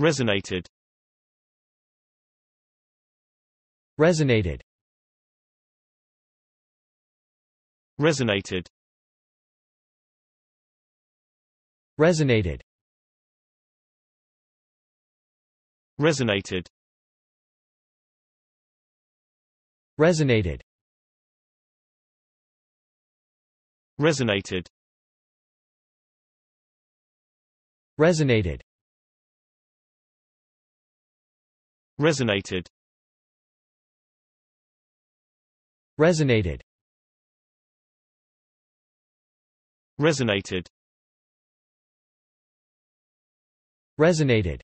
Resonated Resonated Resonated Resonated Resonated Resonated Resonated Resonated Resonated Resonated Resonated Resonated